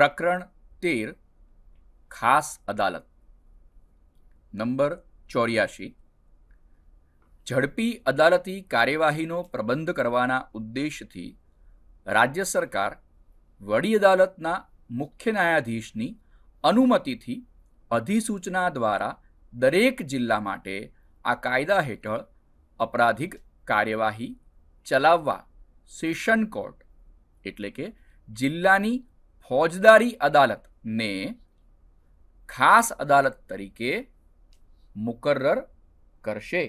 પ્રકરણ તેર ખાસ અદાલત નંબર ચોર્યાસી ઝડપી અદાલતી કાર્યવાહીનો પ્રબંધ કરવાના ઉદ્દેશથી રાજ્ય સરકાર વડી અદાલતના મુખ્ય ન્યાયાધીશની અનુમતિથી અધિસૂચના દ્વારા દરેક જિલ્લા માટે આ કાયદા હેઠળ અપરાધિક કાર્યવાહી ચલાવવા સેશન કોર્ટ એટલે કે જિલ્લાની ફોજદારી અદાલતને ખાસ અદાલત તરીકે મુકર્રર કરશે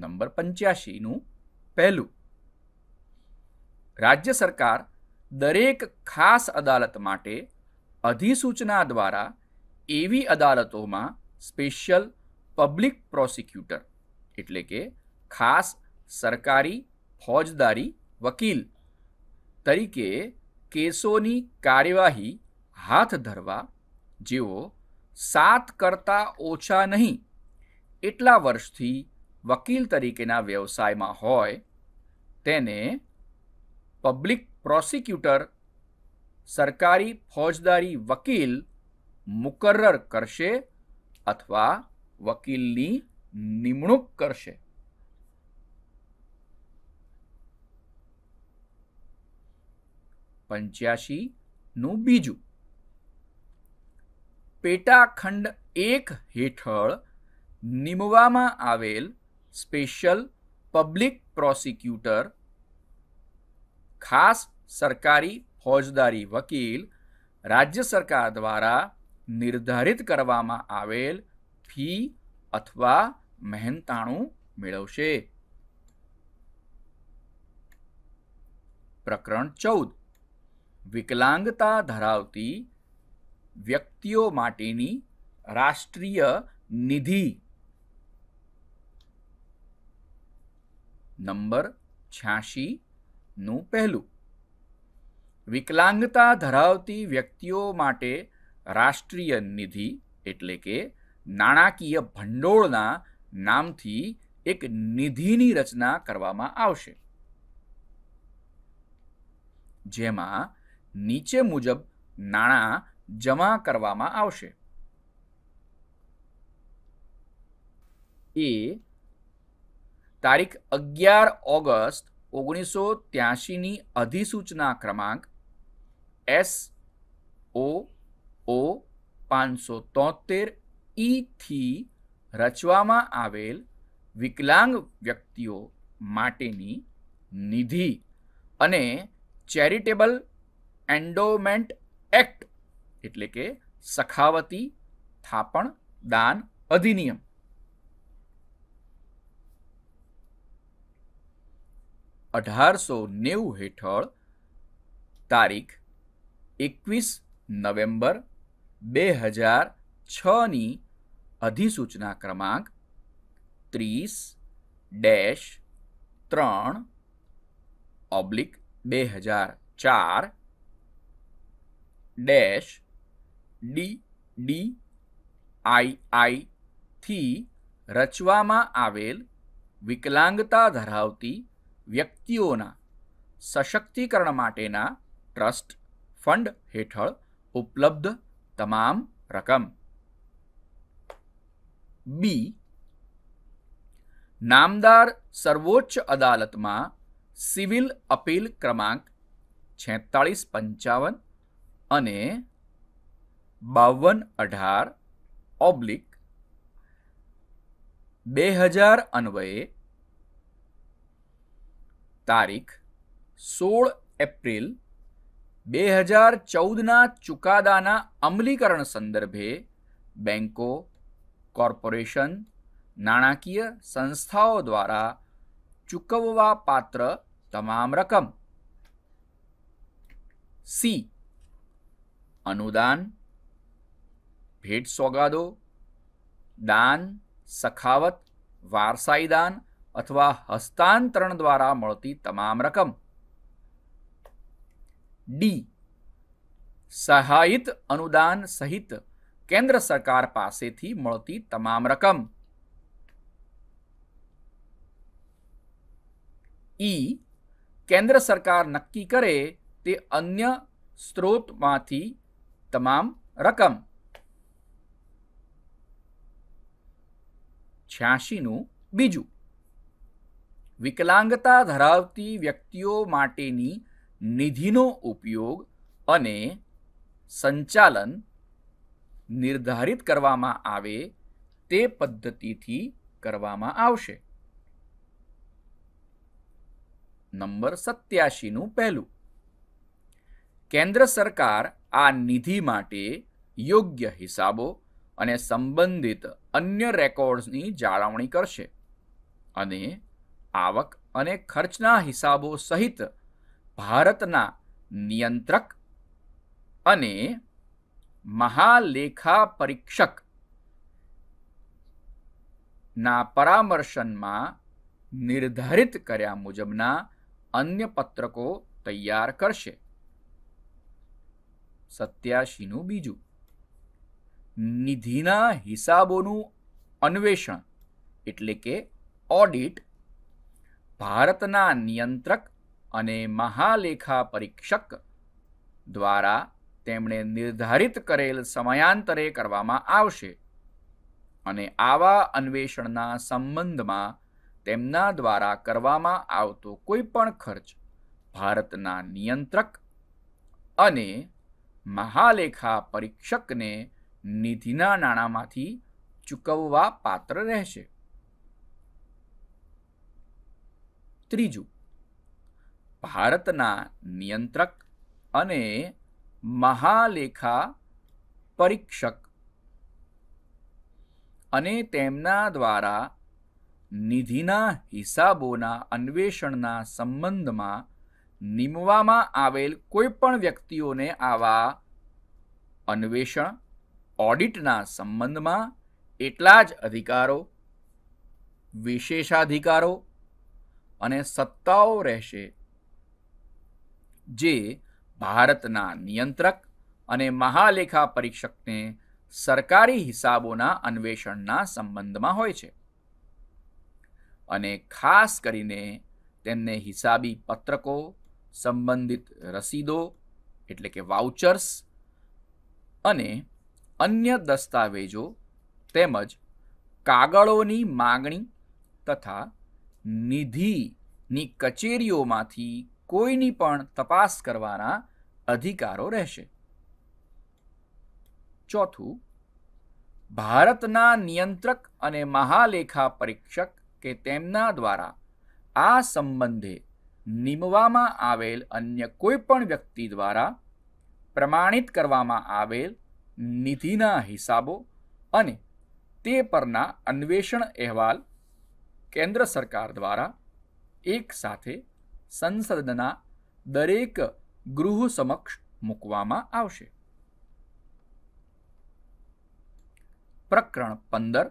નંબર પંચ્યાસીનું પહેલું રાજ્ય સરકાર દરેક ખાસ અદાલત માટે અધિસૂચના દ્વારા એવી અદાલતોમાં સ્પેશિયલ પબ્લિક પ્રોસિક્યુટર એટલે કે ખાસ સરકારી ફોજદારી વકીલ તરીકે કેસોની કાર્યવાહી હાથ ધરવા જેઓ સાત કરતાં ઓછા નહીં એટલા વર્ષથી વકીલ તરીકેના વ્યવસાયમાં હોય તેને પબ્લિક પ્રોસિક્યુટર સરકારી ફોજદારી વકીલ મુકર્રર કરશે અથવા વકીલની નિમણૂક કરશે પંચ્યાસીનું બીજું પેટાખંડ એક હેઠળ નીમવામાં આવેલ સ્પેશિયલ પબ્લિક પ્રોસિક્યુટર ખાસ સરકારી ફોજદારી વકીલ રાજ્ય સરકાર દ્વારા નિર્ધારિત કરવામાં આવેલ ફી અથવા મહેનતાણું મેળવશે પ્રકરણ ચૌદ વિકલાંગતા ધરાવતી વ્યક્તિઓ માટેની રાષ્ટ્રીય નિધિ નંબર છ્યાસીનું પહેલું વિકલાંગતા ધરાવતી વ્યક્તિઓ માટે રાષ્ટ્રીય નિધિ એટલે કે નાણાકીય ભંડોળના નામથી એક નિધિની રચના કરવામાં આવશે જેમાં નીચે મુજબ નાણાં જમા કરવામાં આવશે એ તારીખ અગિયાર ઓગસ્ટ ઓગણીસો ત્યાસીની અધિસૂચના ક્રમાંક એસ ઓ ઓ પાંચસો તોતેર ઈથી રચવામાં આવેલ વિકલાંગ વ્યક્તિઓ માટેની નિધિ અને ચેરિટેબલ एंडोमेंट एक्ट એટલે કે સખાવતી થાપણ દાન અધિનિયમ 1890 હેઠળ તારીખ 21 નવેમ્બર 2006 ની અધિસૂચના ક્રમાંક 30-3 oblique 2004 dash D D I I થી રચવામાં આવેલ વિકલાંગતા ધરાવતી વ્યક્તિઓના સશક્તિકરણ માટેના ટ્રસ્ટ ફંડ હેઠળ ઉપલબ્ધ તમામ રકમ બી નામદાર સર્વોચ્ચ અદાલતમાં સિવિલ અપીલ ક્રમાંક છેતાળીસ પંચાવન અને બાવન અઢાર ઓબ્લિક બે હજાર અન્વયે તારીખ સોળ એપ્રિલ બે હજાર ચૌદના ચુકાદાના અમલીકરણ સંદર્ભે બેન્કો કોર્પોરેશન નાણાકીય સંસ્થાઓ દ્વારા ચૂકવવા પાત્ર તમામ રકમ સી अनुदान भेट सौगादो दान सखावत वारसाई दान अथवा हस्तांतरण द्वारा मलती तमाम रकम डी सहायित अनुदान सहित केंद्र सरकार पासे थी मलती तमाम रकम ई केंद्र सरकार नक्की करे ते अन्य स्रोत में તમામ રકમ છ્યાસીનું બીજું વિકલાંગતા ધરાવતી વ્યક્તિઓ માટેની નિધિનો ઉપયોગ અને સંચાલન નિર્ધારિત કરવામાં આવે તે પદ્ધતિથી કરવામાં આવશે નંબર સત્યાસીનું પહેલું કેન્દ્ર સરકાર આ નિધિ માટે યોગ્ય હિસાબો અને સંબંધિત અન્ય રેકોર્ડ્સની જાળવણી કરશે અને આવક અને ખર્ચના હિસાબો સહિત ભારતના નિયંત્રક અને મહાલેખા પરીક્ષક ના પરામર્શનમાં નિર્ધારિત કર્યા મુજબના અન્ય પત્રકો તૈયાર કરશે સત્યાશીનું બીજું નિધિના હિસાબોનું અન્વેષણ એટલે કે ઓડિટ ભારતના નિયંત્રક અને મહાલેખા પરીક્ષક દ્વારા તેમણે નિર્ધારિત કરેલ સમયાંતરે કરવામાં આવશે અને આવા અન્વેષણના સંબંધમાં તેમના દ્વારા કરવામાં આવતો કોઈ પણ ખર્ચ ભારતના નિયંત્રક અને મહાલેખા પરીક્ષકને નિધિના નાણાંમાંથી ચૂકવવા પાત્ર રહેશે ત્રીજું ભારતના નિયંત્રક અને મહાલેખા પરીક્ષક અને તેમના દ્વારા નિધિના હિસાબોના અન્વેષણના સંબંધમાં નીમવામાં આવેલ કોઈપણ વ્યક્તિઓને આવા અન્વેષણ ઓડિટના સંબંધમાં એટલા જ અધિકારો વિશેષાધિકારો અને સત્તાઓ રહેશે જે ભારતના નિયંત્રક અને મહાલેખા પરીક્ષકને સરકારી હિસાબોના અન્વેષણના સંબંધમાં હોય છે અને ખાસ કરીને તેમને હિસાબી પત્રકો સંબંધિત રસીદો એટલે કે વાઉચર્સ અને અન્ય દસ્તાવેજો તેમજ કાગળોની માગણી તથા નિધિની કચેરીઓમાંથી કોઈની પણ તપાસ કરવાના અધિકારો રહેશે ચોથું ભારતના નિયંત્રક અને મહાલેખા પરીક્ષક કે તેમના દ્વારા આ સંબંધે નિમવામાં આવેલ અન્ય કોઈપણ વ્યક્તિ દ્વારા પ્રમાણિત કરવામાં આવેલ નિધિના હિસાબો અને તે પરના અન્વેષણ અહેવાલ કેન્દ્ર સરકાર દ્વારા એકસાથે સંસદના દરેક ગૃહ સમક્ષ મૂકવામાં આવશે પ્રકરણ પંદર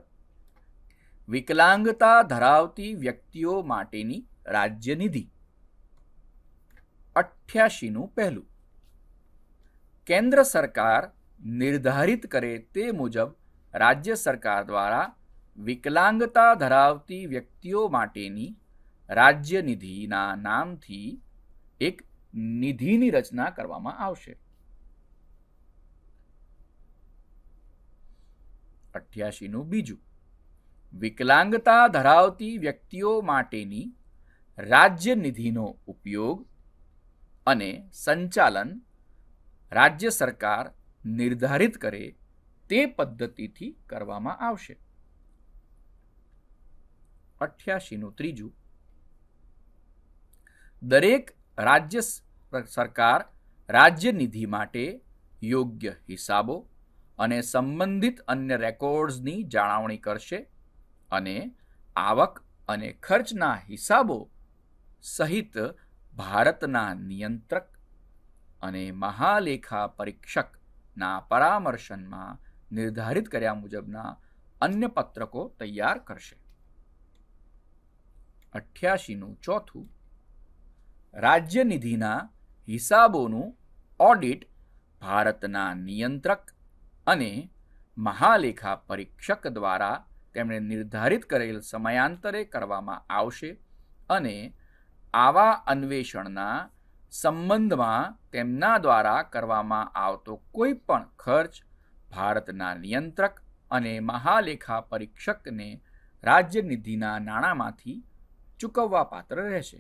વિકલાંગતા ધરાવતી વ્યક્તિઓ માટેની રાજ્ય નિધિ અઠ્યાસીનું પહેલું કેન્દ્ર સરકાર નિર્ધારિત કરે તે મુજબ રાજ્ય સરકાર દ્વારા વિકલાંગતા ધરાવતી વ્યક્તિઓ માટેની રાજ્ય નિધિના નામથી એક નિધિની રચના કરવામાં આવશે અઠ્યાસીનું બીજું વિકલાંગતા ધરાવતી વ્યક્તિઓ માટેની રાજ્ય નિધિનો ઉપયોગ અને સંચાલન રાજ્ય સરકાર નિર્ધારિત કરે તે પદ્ધતિથી કરવામાં આવશે અઠ્યાસીનું ત્રીજું દરેક રાજ્ય સરકાર રાજ્ય નિધિ માટે યોગ્ય હિસાબો અને સંબંધિત અન્ય રેકોર્ડ્સની જાળવણી કરશે અને આવક અને ખર્ચના હિસાબો સહિત ભારતના નિયંત્રક અને મહાલેખા પરીક્ષકના પરામર્શનમાં નિર્ધારિત કર્યા મુજબના અન્ય પત્રકો તૈયાર કરશે અઠ્યાસીનું ચોથું રાજ્ય નિધિના હિસાબોનું ઓડિટ ભારતના નિયંત્રક અને મહાલેખા પરીક્ષક દ્વારા તેમણે નિર્ધારિત કરેલ સમયાંતરે કરવામાં આવશે અને આવા અન્વેષણના સંબંધમાં તેમના દ્વારા કરવામાં આવતો કોઈ પણ ખર્ચ ભારતના નિયંત્રક અને મહાલેખા પરીક્ષકને રાજ્ય નિધિના નાણાંમાંથી ચૂકવવા પાત્ર રહેશે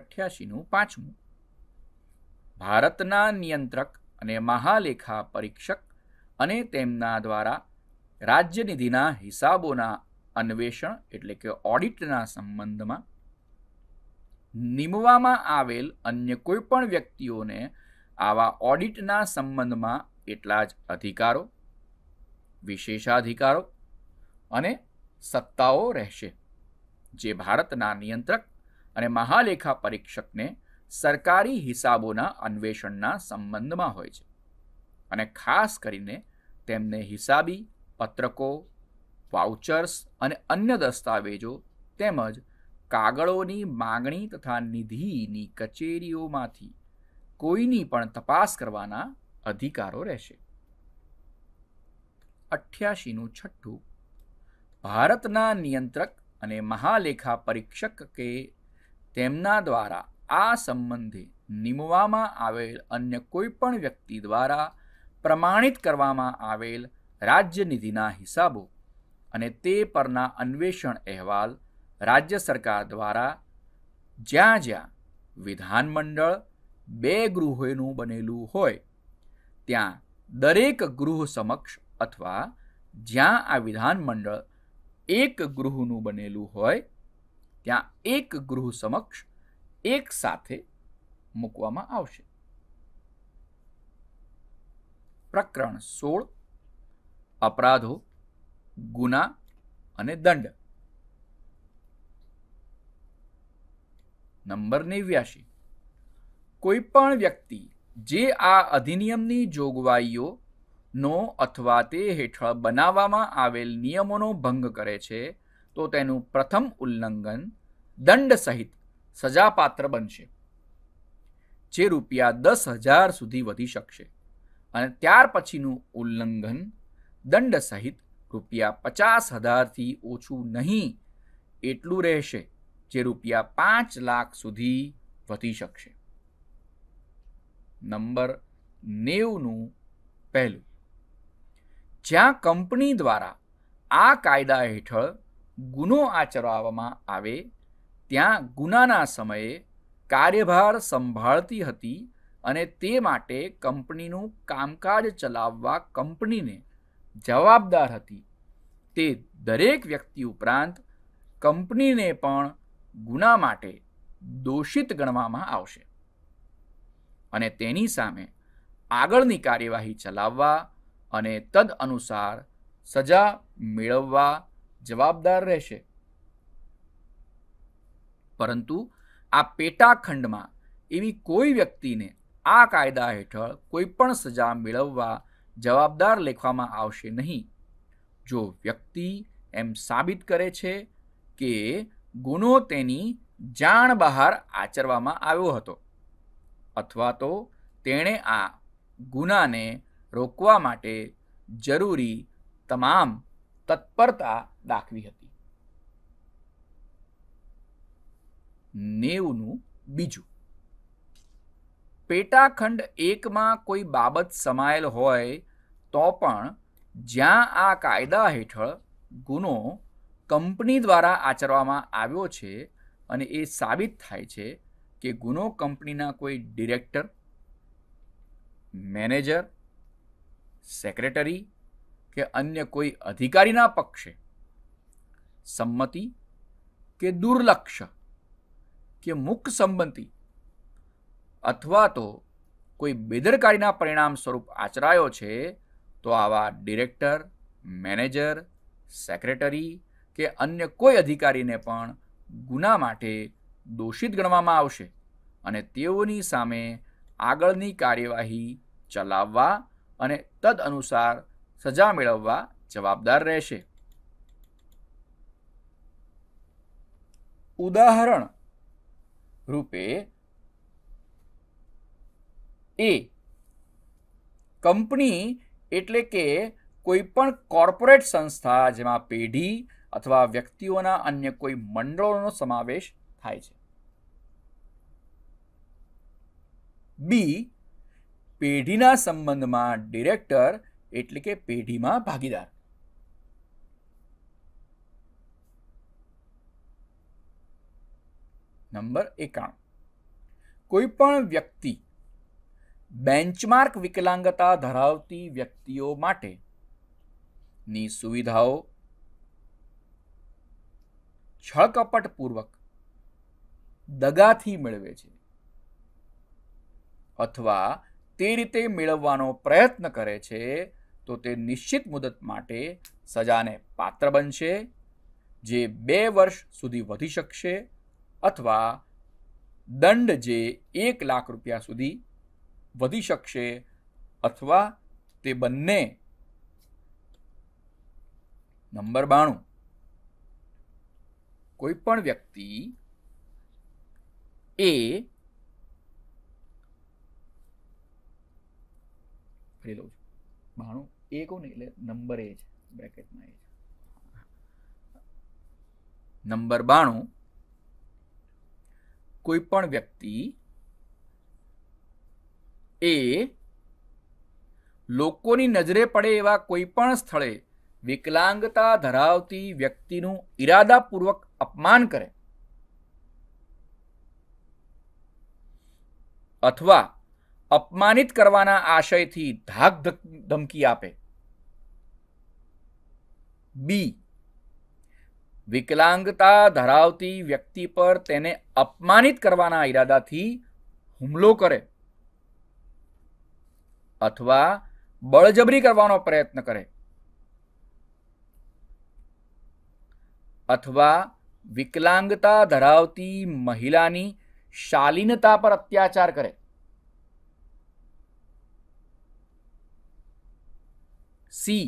અઠ્યાસીનું પાંચમું ભારતના નિયંત્રક અને મહાલેખા પરીક્ષક અને તેમના દ્વારા રાજ્યનિધિના હિસાબોના અન્વેષણ એટલે કે ઓડિટના સંબંધમાં નિમવામાં આવેલ અન્ય કોઈપણ વ્યક્તિઓને આવા ઓડિટના સંબંધમાં એટલા જ અધિકારો વિશેષાધિકારો અને સત્તાઓ રહેશે જે ભારતના નિયંત્રક અને મહાલેખા પરીક્ષકને સરકારી હિસાબોના અન્વેષણના સંબંધમાં હોય છે અને ખાસ કરીને તેમને હિસાબી પત્રકો વાઉચર્સ અને અન્ય દસ્તાવેજો તેમજ કાગળોની માગણી તથા નિધિની કચેરીઓમાંથી કોઈની પણ તપાસ કરવાના અધિકારો રહેશે અઠ્યાસીનું છઠ્ઠું ભારતના નિયંત્રક અને મહાલેખા પરીક્ષક કે તેમના દ્વારા આ સંબંધે નિમવામાં આવેલ અન્ય કોઈપણ વ્યક્તિ દ્વારા પ્રમાણિત કરવામાં આવેલ રાજ્ય નિધિના હિસાબો અને તે પરના અન્વેષણ અહેવાલ રાજ્ય સરકાર દ્વારા જ્યાં જ્યાં વિધાનમંડળ બે ગૃહોનું બનેલું હોય ત્યાં દરેક ગૃહ સમક્ષ અથવા જ્યાં આ વિધાનમંડળ એક ગૃહનું બનેલું હોય ત્યાં એક ગૃહ સમક્ષ એક સાથે મૂકવામાં આવશે પ્રકરણ સોળ અપરાધો ગુના અને દંડ નંબર નેવ્યાશી કોઈપણ વ્યક્તિ જે આ અધિનિયમની જોગવાઈઓ નો અથવા તે હેઠળ બનાવવામાં આવેલ નિયમોનો ભંગ કરે છે તો તેનું પ્રથમ ઉલ્લંઘન દંડ સહિત સજાપાત્ર બનશે જે રૂપિયા દસ હજાર સુધી વધી શકશે અને ત્યાર પછીનું ઉલ્લંઘન દંડ સહિત રૂપિયા પચાસ હજારથી ઓછું નહીં એટલું રહેશે જે રૂપિયા પાંચ લાખ સુધી વધી શકશે નંબર નેવનું પહેલું જ્યાં કંપની દ્વારા આ કાયદા હેઠળ ગુનો આચરવામાં આવે ત્યાં ગુનાના સમયે કાર્યભાર સંભાળતી હતી અને તે માટે કંપનીનું કામકાજ ચલાવવા કંપનીને જવાબદાર હતી તે દરેક વ્યક્તિ ઉપરાંત કંપનીને પણ ગુના માટે દોષિત ગણવામાં આવશે અને તેની સામે આગળની કાર્યવાહી ચલાવવા અને તદ અનુસાર સજા મેળવવા જવાબદાર રહેશે પરંતુ આ પેટાખંડમાં એવી કોઈ વ્યક્તિને આ કાયદા હેઠળ કોઈ પણ સજા મેળવવા જવાબદાર લેખવામાં આવશે નહીં જો વ્યક્તિ એમ સાબિત કરે છે કે ગુનો તેની જાણ બહાર આચરવામાં આવ્યો હતો અથવા તો તેણે આ ગુનાને રોકવા માટે જરૂરી તમામ તત્પરતા દાખવી હતી નેવનું બીજું પેટાખંડ એકમાં કોઈ બાબત સમાયેલ હોય તો પણ જ્યાં આ કાયદા હેઠળ ગુનો કંપની દ્વારા આચરવામાં આવ્યો છે અને એ સાબિત થાય છે કે ગુનો કંપનીના કોઈ ડિરેક્ટર મેનેજર સેક્રેટરી કે અન્ય કોઈ અધિકારીના પક્ષે સંમતિ કે દુર્લક્ષ કે મુખ સંબંધી અથવા તો કોઈ બેદરકારીના પરિણામ સ્વરૂપ આચરાયો છે તો આવા ડિરેક્ટર મેનેજર સેક્રેટરી કે અન્ય કોઈ અધિકારીને પણ ગુના માટે દોષિત ગણવામાં આવશે અને તેઓની સામે આગળની કાર્યવાહી ચલાવવા અને તદ અનુસાર સજા મેળવવા જવાબદાર રહેશે ઉદાહરણ રૂપે એ કંપની એટલે કે કોઈપણ કોર્પોરેટ સંસ્થા જેમાં પેઢી અથવા વ્યક્તિઓના અન્ય કોઈ મંડળોનો સમાવેશ થાય છે બી પેઢીના સંબંધમાં ડિરેક્ટર એટલે કે પેઢીમાં ભાગીદાર નંબર એકાણું કોઈ પણ વ્યક્તિ બેન્ચમાર્ક વિકલાંગતા ધરાવતી વ્યક્તિઓ માટે ની સુવિધાઓ છળકપટપૂર્વક દગાથી મેળવે છે અથવા તે રીતે મેળવવાનો પ્રયત્ન કરે છે તો તે નિશ્ચિત મુદત માટે સજાને પાત્ર બનશે જે બે વર્ષ સુધી વધી શકશે અથવા દંડ જે એક લાખ રૂપિયા સુધી વધી શકશે અથવા તે બંને નંબર બાણું કોઈ પણ વ્યક્તિ એ ફરી લઉં છું બાણું એ કહું ને એટલે નંબર એ છે બ્રેકેટમાં એ છે નંબર બાણું કોઈ પણ વ્યક્તિ એ લોકોની નજરે પડે એવા કોઈપણ સ્થળે વિકલાંગતા ધરાવતી વ્યક્તિનું ઈરાદાપૂર્વક અપમાન કરે અથવા અપમાનિત કરવાના આશયથી ધાક ધમકી આપે બી વિકલાંગતા ધરાવતી વ્યક્તિ પર તેને અપમાનિત કરવાના ઈરાદાથી હુમલો કરે અથવા બળજબરી કરવાનો પ્રયત્ન કરે અથવા વિકલાંગતા ધરાવતી મહિલાની શાલીનતા પર અત્યાચાર કરે સી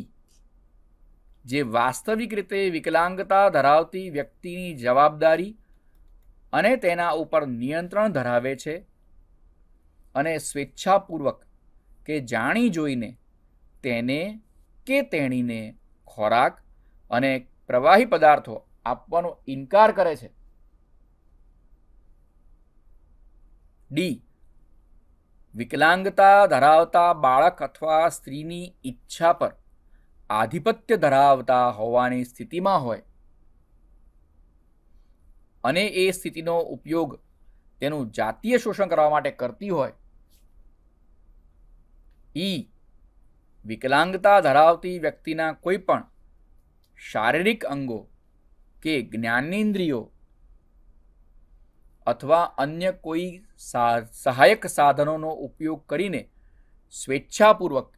જે વાસ્તવિક રીતે વિકલાંગતા ધરાવતી વ્યક્તિની જવાબદારી અને તેના ઉપર નિયંત્રણ ધરાવે છે અને સ્વેચ્છાપૂર્વક કે જાણી જોઈને તેને કે તેણીને ખોરાક અને પ્રવાહી પદાર્થો આપવાનો ઇનકાર કરે છે ડી વિકલાંગતા ધરાવતા બાળક અથવા સ્ત્રીની ઈચ્છા પર આધિપત્ય ધરાવતા હોવાની સ્થિતિમાં હોય અને એ સ્થિતિનો ઉપયોગ તેનું જાતીય શોષણ કરવા માટે કરતી હોય ઈ વિકલાંગતા ધરાવતી વ્યક્તિના કોઈપણ શારીરિક અંગો કે જ્ઞાનેન્દ્રિયો અથવા અન્ય કોઈ સહાયક સાધનોનો ઉપયોગ કરીને સ્વેચ્છાપૂર્વક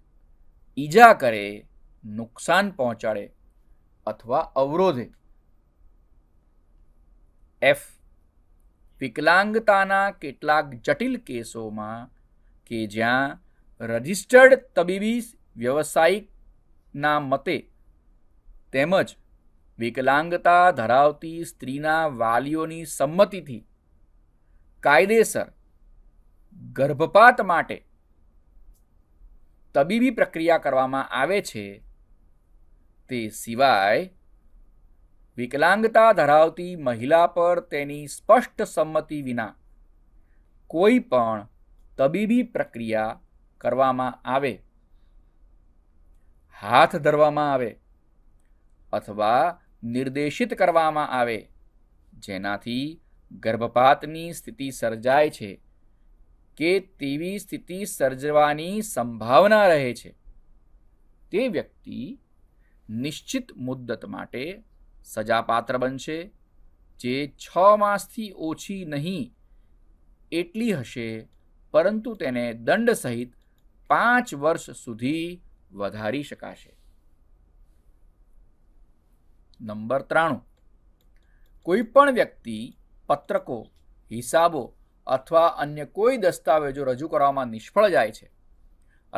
ઈજા કરે નુકસાન પહોંચાડે અથવા અવરોધે એફ વિકલાંગતાના કેટલાક જટિલ કેસોમાં કે જ્યાં રજિસ્ટર્ડ તબીબી વ્યવસાયિકના મતે તેમજ વિકલાંગતા ધરાવતી સ્ત્રીના વાલીઓની સંમતિથી કાયદેસર ગર્ભપાત માટે તબીબી પ્રક્રિયા કરવામાં આવે છે તે સિવાય વિકલાંગતા ધરાવતી મહિલા પર તેની સ્પષ્ટ સંમતિ વિના કોઈ પણ તબીબી પ્રક્રિયા કરવામાં આવે હાથ ધરવામાં આવે અથવા નિર્દેશિત કરવામાં આવે જેનાથી ગર્ભપાતની સ્થિતિ સર્જાય છે કે તેવી સ્થિતિ સર્જવાની સંભાવના રહે છે તે વ્યક્તિ નિશ્ચિત મુદ્દત માટે સજાપાત્ર બનશે જે છ માસથી ઓછી નહીં એટલી હશે પરંતુ તેને દંડ સહિત પાંચ વર્ષ સુધી વધારી શકાશે નંબર ત્રાણું કોઈપણ વ્યક્તિ પત્રકો હિસાબો અથવા અન્ય કોઈ દસ્તાવેજો રજૂ કરવામાં નિષ્ફળ જાય છે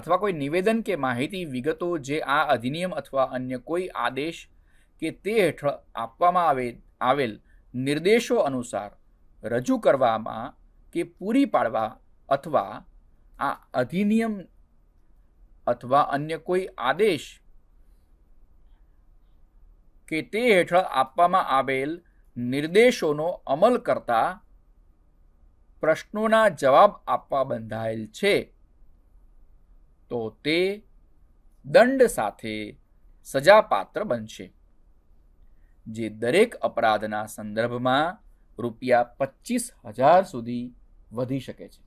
અથવા કોઈ નિવેદન કે માહિતી વિગતો જે આ અધિનિયમ અથવા અન્ય કોઈ આદેશ કે તે હેઠળ આપવામાં આવે આવેલ નિર્દેશો અનુસાર રજૂ કરવામાં કે પૂરી પાડવા અથવા આ અધિનિયમ અથવા અન્ય કોઈ આદેશ કે તે હેઠળ આપવામાં આવેલ નિર્દેશોનો અમલ કરતા પ્રશ્નોના જવાબ આપવા બંધાયેલ છે તો તે દંડ સાથે સજાપાત્ર બનશે જે દરેક અપરાધના સંદર્ભમાં રૂપિયા પચીસ હજાર સુધી વધી શકે છે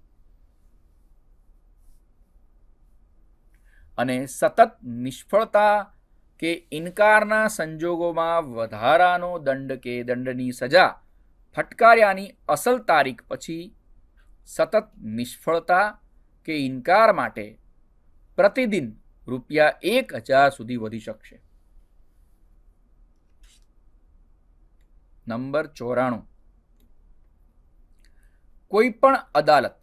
અને સતત નિષ્ફળતા કે ઇનકારના સંજોગોમાં વધારાનો દંડ કે દંડની સજા ફટકાર્યાની અસલ તારીખ પછી સતત નિષ્ફળતા કે ઇનકાર માટે પ્રતિદિન રૂપિયા એક હજાર સુધી વધી શકશે નંબર ચોરાણું કોઈ પણ અદાલત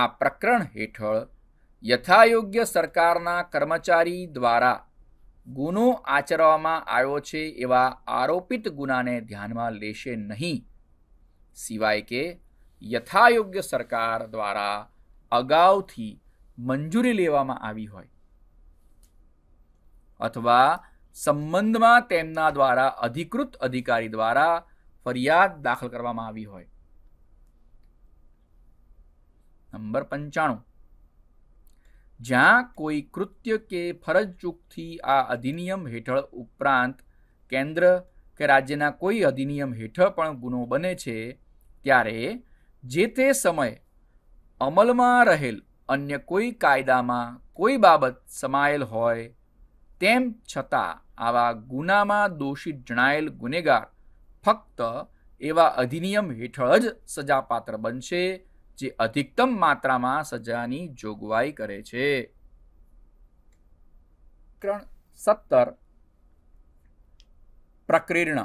આ પ્રકરણ હેઠળ યથાયોગ્ય સરકારના કર્મચારી દ્વારા ગુનો આચરવામાં આવ્યો છે એવા આરોપિત ગુનાને ધ્યાનમાં લેશે નહીં સિવાય કે યથાયોગ્ય સરકાર દ્વારા અગાઉથી મંજૂરી લેવામાં આવી હોય અથવા સંબંધમાં તેમના દ્વારા અધિકૃત અધિકારી દ્વારા ફરિયાદ દાખલ કરવામાં આવી હોય નંબર પંચાણું જ્યાં કોઈ કૃત્ય કે ફરજ ચૂકથી આ અધિનિયમ હેઠળ ઉપરાંત કેન્દ્ર કે રાજ્યના કોઈ અધિનિયમ હેઠળ પણ ગુનો બને છે ત્યારે જે તે સમયે અમલમાં રહેલ અન્ય કોઈ કાયદામાં કોઈ બાબત સમાયેલ હોય તેમ છતાં આવા ગુનામાં દોષિત જણાયેલ ગુનેગાર ફક્ત એવા અધિનિયમ હેઠળ જ સજાપાત્ર બનશે જે અધિકતમ માત્રામાં સજાની જોગવાઈ કરે છે પ્રકરણ સત્તર પ્રકીર્ણ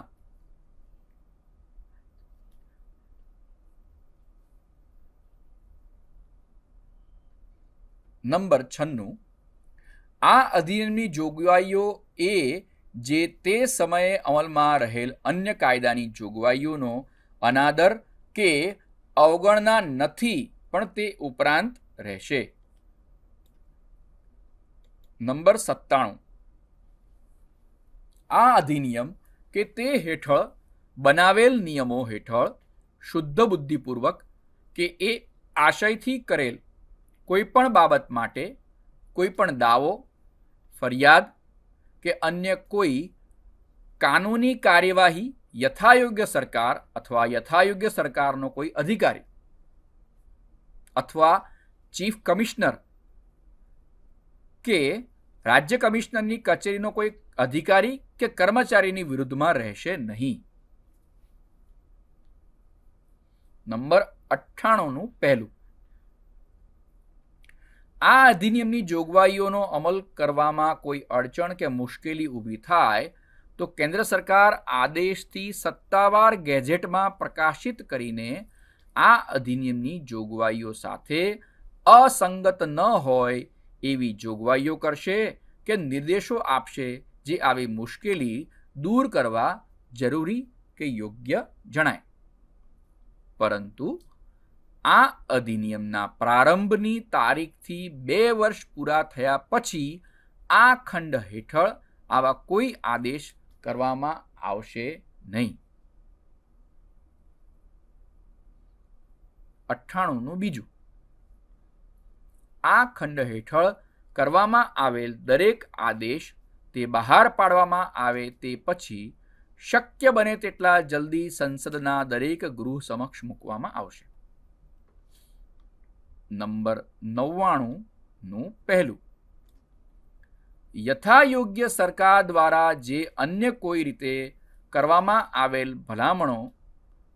નંબર છન્નું આ અધિનિયમની જોગવાઈઓ એ જે તે સમયે અમલમાં રહેલ અન્ય કાયદાની જોગવાઈઓનો અનાદર કે અવગણના નથી પણ તે ઉપરાંત રહેશે નંબર સત્તાણું આ અધિનિયમ કે તે હેઠળ બનાવેલ નિયમો હેઠળ શુદ્ધ બુદ્ધિપૂર્વક કે એ આશયથી કરેલ કોઈપણ બાબત માટે કોઈપણ દાવો ફરિયાદ કે અન્ય કોઈ કાનૂની કાર્યવાહી યથાયોગ્ય સરકાર અથવા યથાયોગ્ય સરકારનો કોઈ અધિકારી અથવા ચીફ કમિશનર કે રાજ્ય કમિશનરની કચેરીનો કોઈ અધિકારી કે કર્મચારીની વિરુદ્ધમાં રહેશે નહીં નંબર અઠ્ઠાણુંનું પહેલું આ અધિનિયમની જોગવાઈઓનો અમલ કરવામાં કોઈ અડચણ કે મુશ્કેલી ઊભી થાય તો કેન્દ્ર સરકાર આદેશથી સત્તાવાર ગેજેટમાં પ્રકાશિત કરીને આ અધિનિયમની જોગવાઈઓ સાથે અસંગત ન હોય એવી જોગવાઈઓ કરશે કે નિર્દેશો આપશે જે આવી મુશ્કેલી દૂર કરવા જરૂરી કે યોગ્ય જણાય પરંતુ આ અધિનિયમના પ્રારંભની તારીખથી બે વર્ષ પૂરા થયા પછી આ ખંડ હેઠળ આવા કોઈ આદેશ કરવામાં આવશે નહીં અઠ્ઠાણુંનું બીજું આ ખંડ હેઠળ કરવામાં આવેલ દરેક આદેશ તે બહાર પાડવામાં આવે તે પછી શક્ય બને તેટલા જલ્દી સંસદના દરેક ગૃહ સમક્ષ મૂકવામાં આવશે નંબર નવ્વાણુંનું પહેલું યથાયોગ્ય સરકાર દ્વારા જે અન્ય કોઈ રીતે કરવામાં આવેલ ભલામણો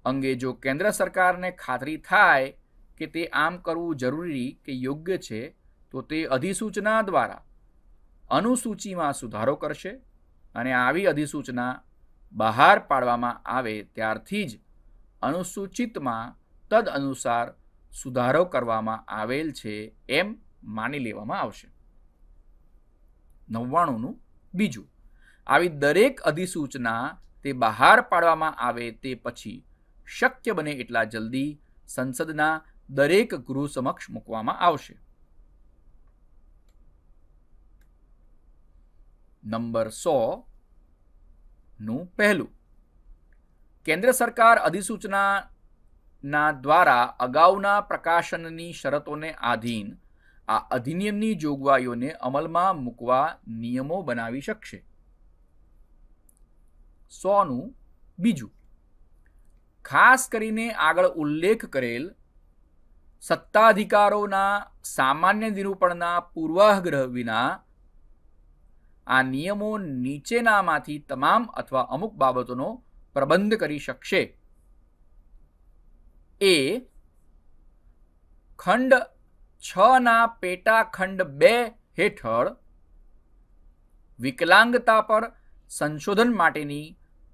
અંગે જો કેન્દ્ર સરકારને ખાતરી થાય કે તે આમ કરવું જરૂરી કે યોગ્ય છે તો તે અધિસૂચના દ્વારા અનુસૂચિમાં સુધારો કરશે અને આવી અધિસૂચના બહાર પાડવામાં આવે ત્યારથી જ અનુસૂચિતમાં તદ અનુસાર સુધારો કરવામાં આવેલ છે એમ માની લેવામાં આવશે નવ્વાણુંનું બીજું આવી દરેક અધિસૂચના તે બહાર પાડવામાં આવે તે પછી શક્ય બને એટલા જલ્દી સંસદના દરેક ગૃહ સમક્ષ મૂકવામાં આવશે નંબર સો નું પહેલું કેન્દ્ર સરકાર અધિસૂચનાના દ્વારા અગાઉના પ્રકાશનની શરતોને આધીન આ અધિનિયમની જોગવાઈઓને અમલમાં મૂકવા નિયમો બનાવી શકશે સોનું બીજું ખાસ કરીને આગળ ઉલ્લેખ કરેલ સત્તાધિકારોના સામાન્ય નિરૂપણના પૂર્વાગ્રહ વિના આ નિયમો નીચેનામાંથી તમામ અથવા અમુક બાબતોનો પ્રબંધ કરી શકશે એ ખંડ છના પેટાખંડ બે હેઠળ વિકલાંગતા પર સંશોધન માટેની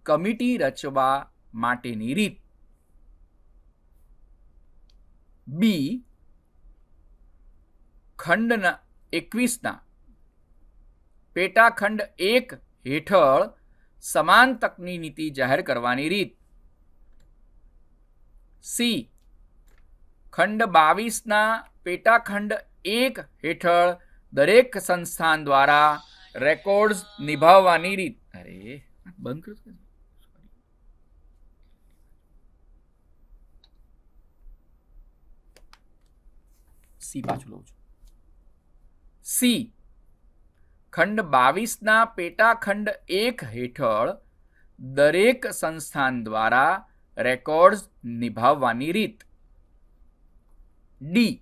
કમિટી રચવા માટેની રીત બી ખંડના એકવીસના પેટાખંડ એક હેઠળ સમાન તકની નીતિ જાહેર કરવાની રીત સી ખંડ બાવીસના પેટાખંડ એક હેઠળ દરેક સંસ્થાન દ્વારા રેકોર્ડ્સ નિભાવવાની રીત અરે બંધ સી પાછું લઉં છું સી ખંડ બાવીસના પેટાખંડ એક હેઠળ દરેક સંસ્થાન દ્વારા રેકોર્ડ્સ નિભાવવાની રીત ડી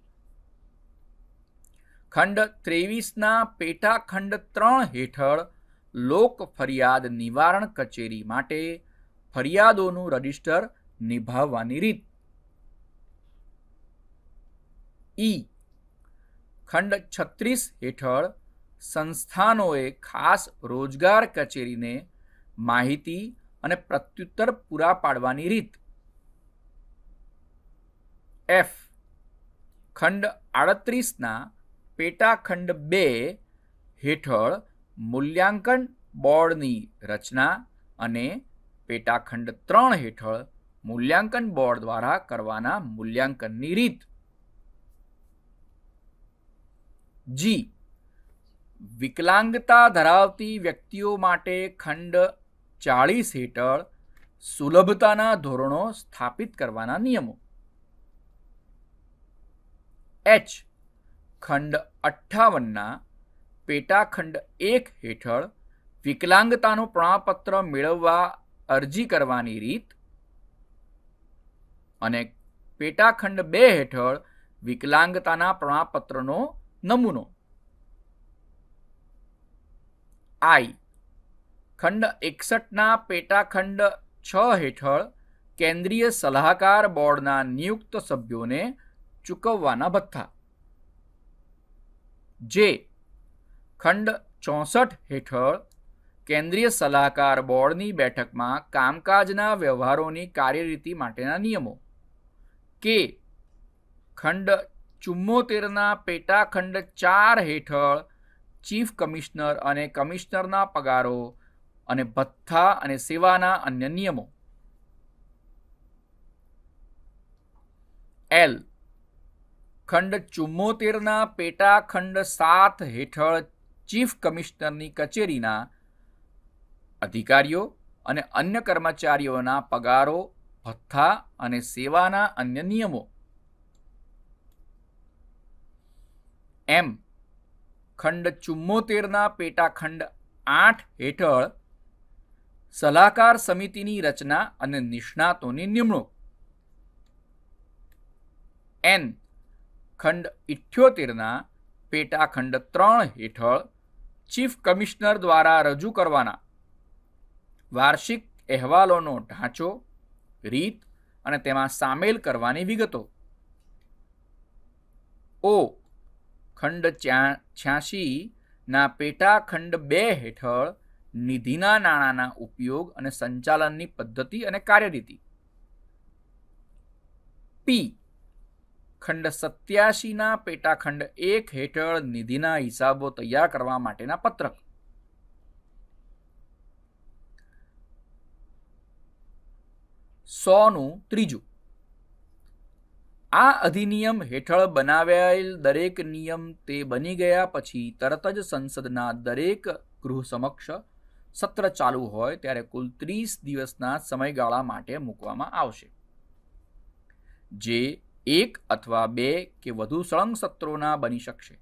ખંડ ત્રેવીસના પેટા ખંડ ત્રણ હેઠળ લોક ફરિયાદ નિવારણ કચેરી માટે ફરિયાદોનું રજિસ્ટર નિભાવવાની રીત ઈ ખંડ છત્રીસ હેઠળ સંસ્થાનોએ ખાસ રોજગાર કચેરીને માહિતી અને પ્રત્યુત્તર પૂરા પાડવાની રીત એફ ખંડ આડત્રીસના પેટાખંડ બે હેઠળ મૂલ્યાંકન બોર્ડની રચના અને પેટાખંડ ત્રણ હેઠળ મૂલ્યાંકન બોર્ડ દ્વારા કરવાના મૂલ્યાંકનની રીત જી વિકલાંગતા ધરાવતી વ્યક્તિઓ માટે ખંડ ચાળીસ હેઠળ સુલભતાના ધોરણો સ્થાપિત કરવાના નિયમો એચ ખંડ અઠ્ઠાવનના પેટાખંડ એક હેઠળ વિકલાંગતાનું પ્રમાણપત્ર મેળવવા અરજી કરવાની રીત અને પેટાખંડ બે હેઠળ વિકલાંગતાના પ્રમાણપત્રનો નમૂનો આઈ ખંડ એકસઠના પેટાખંડ છ હેઠળ કેન્દ્રીય સલાહકાર બોર્ડના નિયુક્ત સભ્યોને ચૂકવવાના ભથ્થા જે ખંડ ચોસઠ હેઠળ કેન્દ્રીય સલાહકાર બોર્ડની બેઠકમાં કામકાજના વ્યવહારોની કાર્યરીતિ માટેના નિયમો કે ખંડ ચુમ્મોતેરના પેટા ખંડ ચાર હેઠળ ચીફ કમિશનર અને કમિશનરના પગારો અને ભથ્થા અને સેવાના અન્ય નિયમો એલ ખંડ ચુમ્મોતેરના પેટા ખંડ સાત હેઠળ ચીફ કમિશનરની કચેરીના અધિકારીઓ અને અન્ય કર્મચારીઓના પગારો ભથ્થા અને સેવાના અન્ય નિયમો એમ ખંડ ચુમ્મોતેરના પેટાખંડ આઠ હેઠળ સલાહકાર સમિતિની રચના અને નિષ્ણાતોની નિમણૂક એન ખંડ ઇઠ્યોતેરના પેટાખંડ ત્રણ હેઠળ ચીફ કમિશનર દ્વારા રજૂ કરવાના વાર્ષિક અહેવાલોનો ઢાંચો રીત અને તેમાં સામેલ કરવાની વિગતો ઓ ખંડ છ્યાસીના પેટા ખંડ બે હેઠળ નિધિના નાણાંના ઉપયોગ અને સંચાલનની પદ્ધતિ અને કાર્યરીતિ પી ખંડ સત્યાસીના પેટાખંડ એક હેઠળ નિધિના હિસાબો તૈયાર કરવા માટેના પત્રક સોનું ત્રીજું આ અધિનિયમ હેઠળ બનાવાયેલ દરેક નિયમ તે બની ગયા પછી તરત જ સંસદના દરેક ગૃહ સમક્ષ સત્ર ચાલુ હોય ત્યારે કુલ ત્રીસ દિવસના સમયગાળા માટે મૂકવામાં આવશે જે એક અથવા બે કે વધુ સળંગ સત્રોના બની શકશે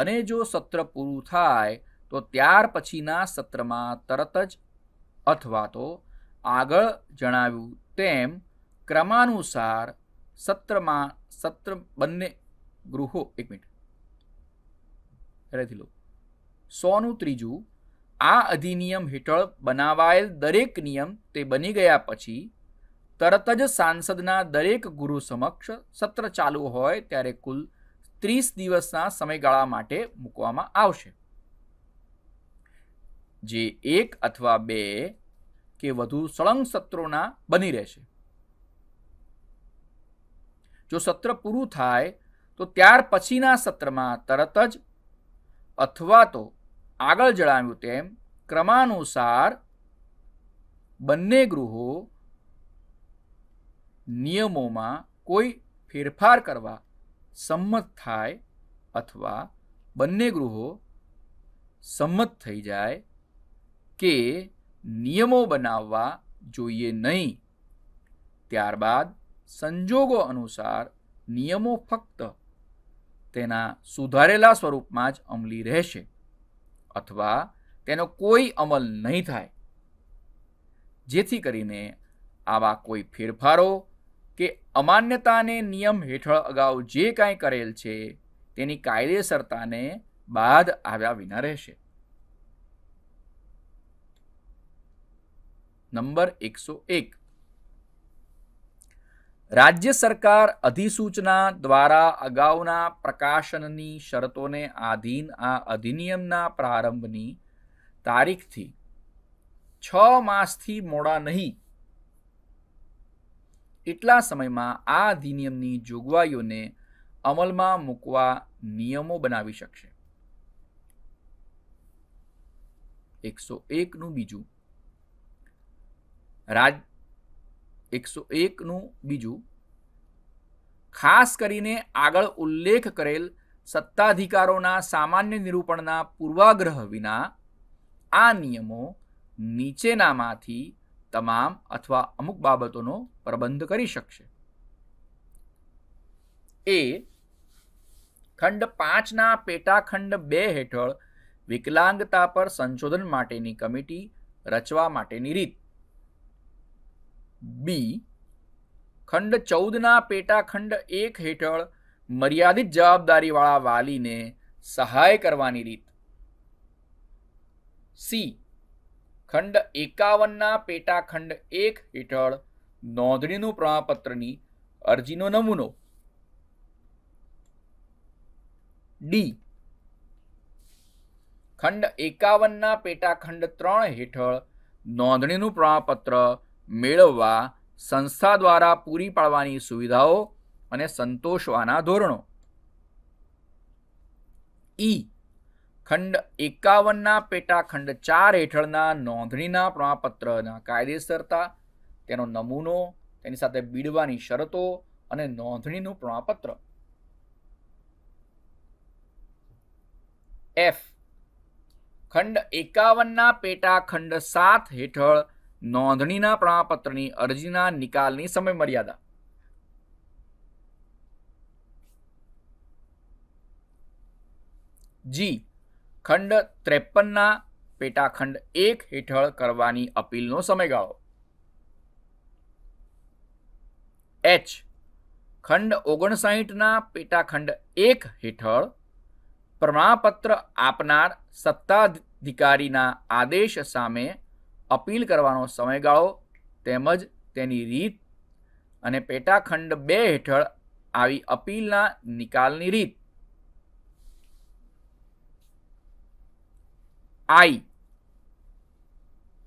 અને જો સત્ર પૂરું થાય તો ત્યાર પછીના સત્રમાં તરત જ અથવા તો આગળ જણાવ્યું તેમ ક્રમાનુસાર સત્રમાં સત્ર બંને ગૃહો એક મિનિટ લો સોનું ત્રીજું આ અધિનિયમ હેઠળ બનાવાયેલ દરેક નિયમ તે બની ગયા પછી તરત જ સાંસદના દરેક ગુરુ સમક્ષ સત્ર ચાલુ હોય ત્યારે કુલ ત્રીસ દિવસના સમયગાળા માટે મૂકવામાં આવશે જે એક અથવા બે કે વધુ સળંગ સત્રોના બની રહેશે જો સત્ર પૂરું થાય તો ત્યાર પછીના સત્રમાં તરત જ અથવા તો આગળ જણાવ્યું તેમ ક્રમાનુસાર બંને ગૃહો નિયમોમાં કોઈ ફેરફાર કરવા સંમત થાય અથવા બંને ગૃહો સંમત થઈ જાય કે નિયમો બનાવવા જોઈએ નહીં ત્યારબાદ સંજોગો અનુસાર નિયમો ફક્ત તેના સુધારેલા સ્વરૂપમાં જ અમલી રહેશે અથવા તેનો કોઈ અમલ નહીં થાય જેથી કરીને આવા કોઈ ફેરફારો કે અમાન્યતાને નિયમ હેઠળ અગાઉ જે કાંઈ કરેલ છે તેની કાયદેસરતાને બાદ આવ્યા વિના રહેશે નંબર એકસો એક રાજ્ય સરકાર અધિસૂચના દ્વારા અગાઉના પ્રકાશનની શરતોને આધીન આ અધિનિયમના પ્રારંભની તારીખથી છ માસથી મોડા નહીં એટલા સમયમાં આ અધિનિયમની જોગવાઈઓને અમલમાં મૂકવા નિયમો બનાવી શકશે એકસો એકનું બીજું રાજ એકસો એકનું બીજું ખાસ કરીને આગળ ઉલ્લેખ કરેલ સત્તાધિકારોના સામાન્ય નિરૂપણના પૂર્વાગ્રહ વિના આ નિયમો નીચેનામાંથી તમામ અથવા અમુક બાબતોનો પ્રબંધ કરી શકશે એ ખંડ પાંચના પેટાખંડ બે હેઠળ વિકલાંગતા પર સંશોધન માટેની કમિટી રચવા માટેની રીત બી ખંડ ચૌદના પેટાખંડ એક હેઠળ મર્યાદિત જવાબદારીવાળા વાલીને સહાય કરવાની રીત સી ખંડ એકાવનના પેટા ખંડ એક હેઠળ નોંધણીનું પ્રમાણપત્રની અરજીનો નમૂનો ડી ખંડ એકાવનના પેટા ખંડ ત્રણ હેઠળ નોંધણીનું પ્રમાણપત્ર મેળવવા સંસ્થા દ્વારા પૂરી પાડવાની સુવિધાઓ અને સંતોષવાના ધોરણો ઈ e. ખંડ એકાવનના પેટા ખંડ ચાર હેઠળના નોંધણીના પ્રમાણપત્રના કાયદેસરતા તેનો નમૂનો તેની સાથે બીડવાની શરતો અને નોંધણીનું પ્રમાણપત્ર એફ ખંડ એકાવનના પેટા ખંડ સાત હેઠળ નોંધણીના પ્રમાણપત્રની અરજીના નિકાલની સમયમર્યાદા જી ખંડ ત્રેપનના પેટાખંડ એક હેઠળ કરવાની અપીલનો સમયગાળો એચ ખંડ ઓગણસાઠના પેટાખંડ એક હેઠળ પ્રમાણપત્ર આપનાર સત્તાધિકારીના આદેશ સામે અપીલ કરવાનો સમયગાળો તેમજ તેની રીત અને પેટાખંડ બે હેઠળ આવી અપીલના નિકાલની રીત આઈ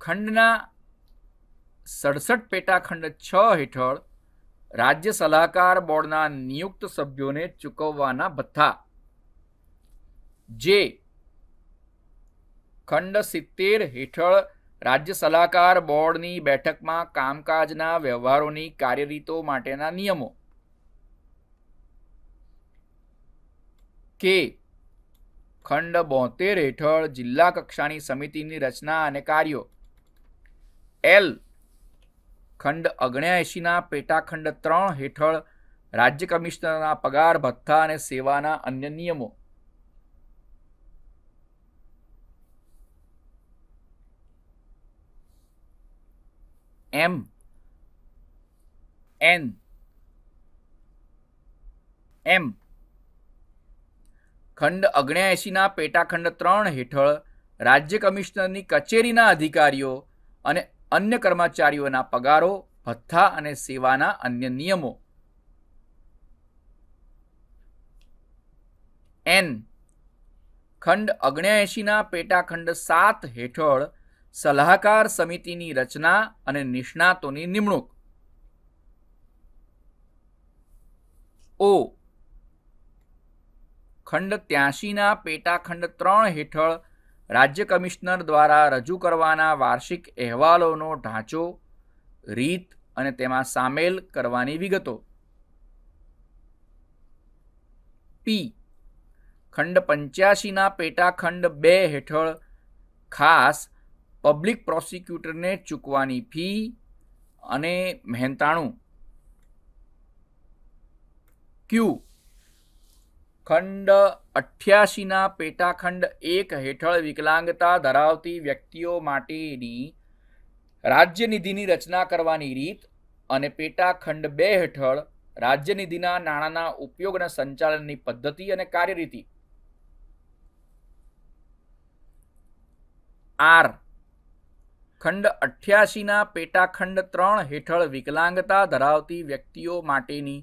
ખંડના સડસઠ પેટા ખંડ છ હેઠળ રાજ્ય સલાહકાર બોર્ડના નિયુક્ત સભ્યોને ચૂકવવાના ભથ્થા જે ખંડ સિત્તેર હેઠળ રાજ્ય સલાહકાર બોર્ડની બેઠકમાં કામકાજના વ્યવહારોની કાર્યરીતો માટેના નિયમો કે ખંડ બોતેર હેઠળ જિલ્લા કક્ષાની સમિતિની રચના અને કાર્યો એલ ખંડ અગણ્યાએંશીના પેટાખંડ ત્રણ હેઠળ રાજ્ય કમિશનરના પગાર ભથ્થા અને સેવાના અન્ય નિયમો એમ એન એમ ખંડ અગણ્યાએંશીના પેટાખંડ ત્રણ હેઠળ રાજ્ય કમિશનરની કચેરીના અધિકારીઓ અને અન્ય કર્મચારીઓના પગારો ભથ્થા અને સેવાના અન્ય નિયમો એન ખંડ અગણ્યાએંશીના પેટાખંડ સાત હેઠળ સલાહકાર સમિતિની રચના અને નિષ્ણાતોની નિમણૂક ઓ ખંડ ત્યાસીના પેટાખંડ ત્રણ હેઠળ રાજ્ય કમિશનર દ્વારા રજૂ કરવાના વાર્ષિક અહેવાલોનો ઢાંચો રીત અને તેમાં સામેલ કરવાની વિગતો પી ખંડ પંચ્યાસીના પેટાખંડ બે હેઠળ ખાસ પબ્લિક પ્રોસિક્યુટરને ચૂકવાની ફી અને મહેનતાણું ક્યુ ખંડ અઠ્યાસીના પેટાખંડ એક હેઠળ વિકલાંગતા ધરાવતી વ્યક્તિઓ માટેની રાજ્યનિધિની રચના કરવાની રીત અને પેટાખંડ બે હેઠળ રાજ્યનિધિના નાણાંના ઉપયોગ અને સંચાલનની પદ્ધતિ અને કાર્યરીતિ આર ખંડ અઠ્યાસીના પેટાખંડ ત્રણ હેઠળ વિકલાંગતા ધરાવતી વ્યક્તિઓ માટેની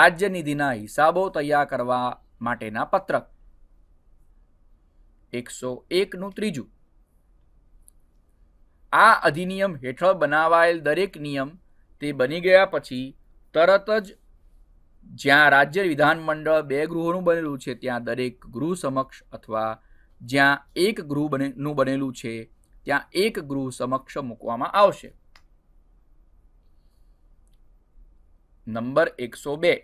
રાજ્યનિધિના હિસાબો તૈયાર કરવા માટેના પત્રક એકસો એકનું ત્રીજું આ અધિનિયમ હેઠળ બનાવાયેલ દરેક નિયમ તે બની ગયા પછી તરત જ જ્યાં રાજ્ય વિધાનમંડળ બે ગૃહોનું બનેલું છે ત્યાં દરેક ગૃહ સમક્ષ અથવા જ્યાં એક ગૃહ બનેનું બનેલું છે ત્યાં એક ગૃહ સમક્ષ મૂકવામાં આવશે નંબર એકસો બે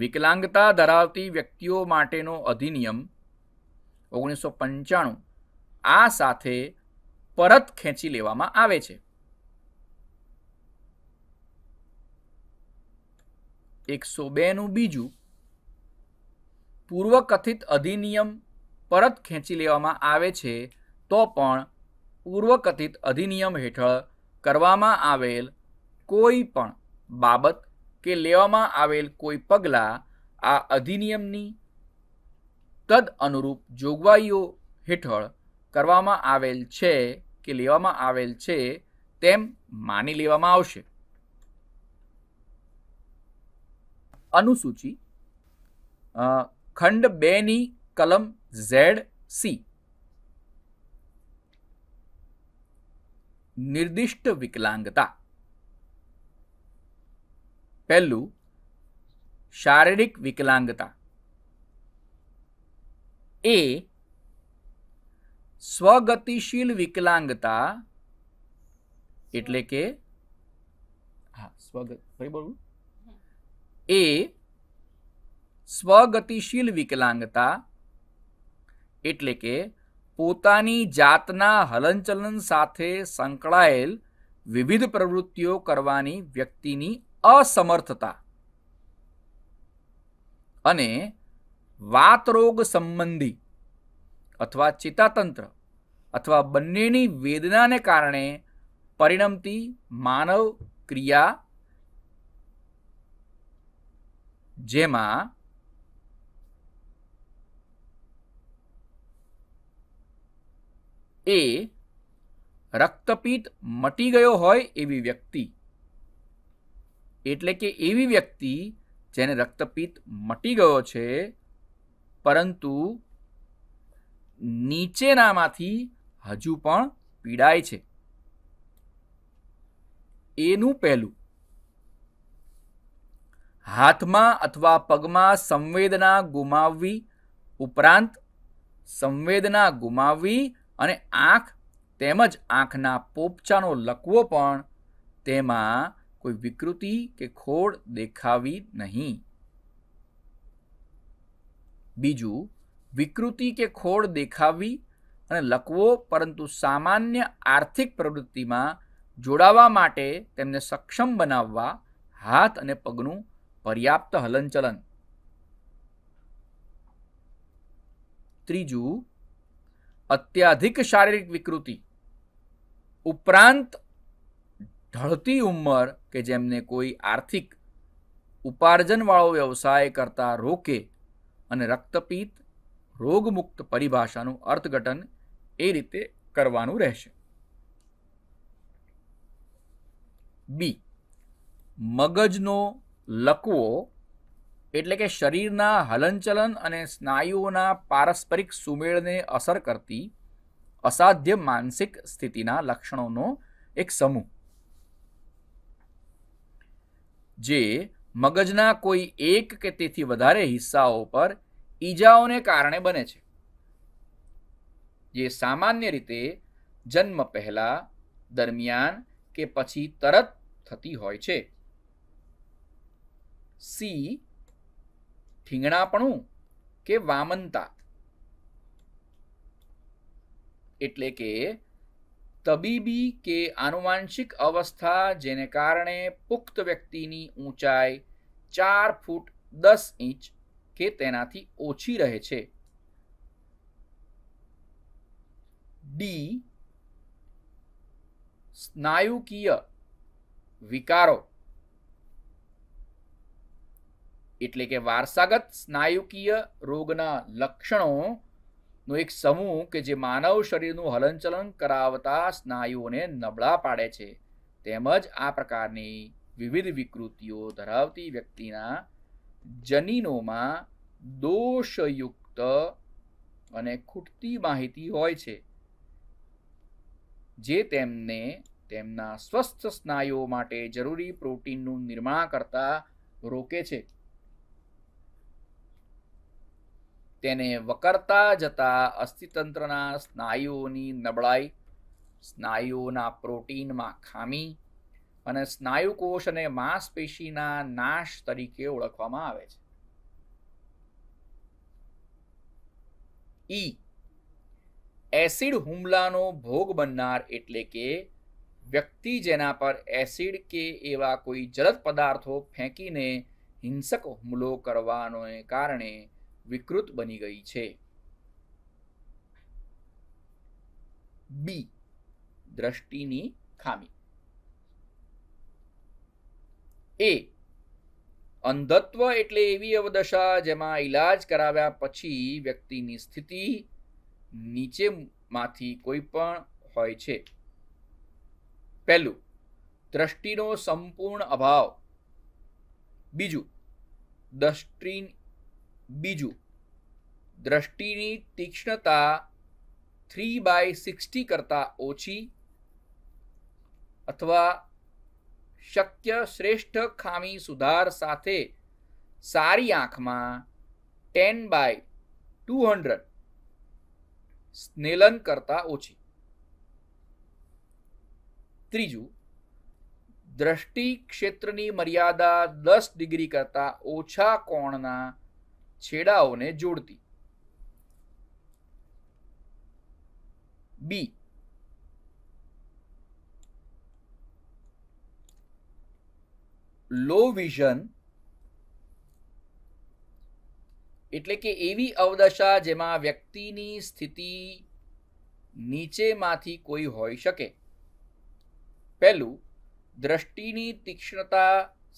વિકલાંગતા ધરાવતી વ્યક્તિઓ માટેનો અધિનિયમ ઓગણીસો પંચાણું આ સાથે પરત ખેંચી લેવામાં આવે છે એકસો બેનું બીજું પૂર્વ કથિત અધિનિયમ પરત ખેંચી લેવામાં આવે છે તો પણ પૂર્વકથિત અધિનિયમ હેઠળ કરવામાં આવેલ કોઈ પણ બાબત કે લેવામાં આવેલ કોઈ પગલાં આ અધિનિયમની તદ અનુરૂપ જોગવાઈઓ હેઠળ કરવામાં આવેલ છે કે લેવામાં આવેલ છે તેમ માની લેવામાં આવશે અનુસૂચિ ખંડ બેની કલમ ઝેડ સી નિર્દિષ્ટ વિકલાંગતા પહેલું શારીરિક વિકલાંગતા એ સ્વગતિશીલ વિકલાંગતા એટલે કે હા સ્વગત બોલું એ સ્વગતિશીલ વિકલાંગતા એટલે કે પોતાની જાતના હલનચલન સાથે સંકળાયેલ વિવિધ પ્રવૃત્તિઓ કરવાની વ્યક્તિની અસમર્થતા અને વાતરોગ સંબંધી અથવા ચિત્તાતંત્ર અથવા બંનેની વેદનાને કારણે પરિણમતી માનવ ક્રિયા જેમાં એ રક્તપીત મટી ગયો હોય એવી વ્યક્તિ એટલે કે એવી વ્યક્તિ જેને રક્તપિત્ત મટી ગયો છે પરંતુ નીચેનામાંથી હજુ પણ પીડાય છે એનું પહેલું હાથમાં અથવા પગમાં સંવેદના ગુમાવવી ઉપરાંત સંવેદના ગુમાવવી અને આંખ તેમજ આંખના પોપચાનો લકવો પણ તેમાં કોઈ વિકૃતિ કે ખોડ દેખાવી નહીં બીજું વિકૃતિ કે ખોડ દેખાવી અને લખવો પરંતુ સામાન્ય આર્થિક પ્રવૃત્તિમાં જોડાવા માટે તેમને સક્ષમ બનાવવા હાથ અને પગનું પર્યાપ્ત હલનચલન ત્રીજું અત્યાધિક શારીરિક વિકૃતિ ઉપરાંત ઢળતી ઉંમર કે જેમને કોઈ આર્થિક ઉપાર્જનવાળો વ્યવસાય કરતા રોકે અને રક્તપિત રોગમુક્ત પરિભાષાનું અર્થઘટન એ રીતે કરવાનું રહેશે બી મગજનો લકવો એટલે કે શરીરના હલનચલન અને સ્નાયુઓના પારસ્પરિક સુમેળને અસર કરતી અસાધ્ય માનસિક સ્થિતિના લક્ષણોનો એક સમૂહ જે મગજના કોઈ એક કે તેથી વધારે હિસ્સાઓ પર ઈજાઓને કારણે બને છે જે સામાન્ય રીતે જન્મ પહેલા દરમિયાન કે પછી તરત થતી હોય છે સી ઠીંગણાપણું કે વામનતા એટલે કે તબીબી કે આનુવાંશિક અવસ્થા જેને કારણે પુખ્ત વ્યક્તિની ઊંચાઈ ચાર ફૂટ દસ ઇંચ કે તેનાથી ઓછી રહે છે ડી સ્નાયુકીય વિકારો એટલે કે વારસાગત સ્નાયુકીય રોગના લક્ષણો નો એક સમૂહ કે જે માનવ શરીરનું હલનચલન કરાવતા સ્નાયુઓને નબળા પાડે છે તેમજ આ પ્રકારની વિવિધ વિકૃતિઓ ધરાવતી વ્યક્તિના જનીનોમાં દોષયુક્ત અને ખૂટતી માહિતી હોય છે જે તેમને તેમના સ્વસ્થ સ્નાયુઓ માટે જરૂરી પ્રોટીનનું નિર્માણ કરતા રોકે છે તેને વકરતા જતા અસ્થિતંત્રના સ્નાયુઓની નબળાઈ સ્નાયુઓના પ્રોટીનમાં ખામી અને સ્નાયુકોષ અને માંસપેશીના નાશ તરીકે ઓળખવામાં આવે છે ઈ એસિડ હુમલાનો ભોગ બનનાર એટલે કે વ્યક્તિ જેના પર એસિડ કે એવા કોઈ જલદ પદાર્થો ફેંકીને હિંસક હુમલો કરવાને કારણે વિકૃત બની ગઈ છે બી દ્રષ્ટિની ખામી એ અંધત્વ એટલે એવી અવદશા જેમાં ઈલાજ કરાવ્યા પછી વ્યક્તિની સ્થિતિ નીચેમાંથી કોઈ પણ હોય છે પહેલું દ્રષ્ટિનો સંપૂર્ણ અભાવ બીજું દ્રષ્ટિ બીજું દ્રષ્ટિની તીક્ષ્ણતા થ્રી બાય સિક્સટી કરતાં ઓછી અથવા શક્ય શ્રેષ્ઠ ખામી સુધાર સાથે સારી આંખમાં ten by two hundred Snellen કરતાં ઓછી ત્રીજું દ્રષ્ટિ ક્ષેત્રની મર્યાદા દસ ડિગ્રી કરતાં ઓછા કોણના છેડાઓને જોડતી બી લો વિઝન એટલે કે એવી અવદશા જેમાં વ્યક્તિની સ્થિતિ નીચેમાંથી કોઈ હોઈ શકે પહેલું દ્રષ્ટિની તીક્ષ્ણતા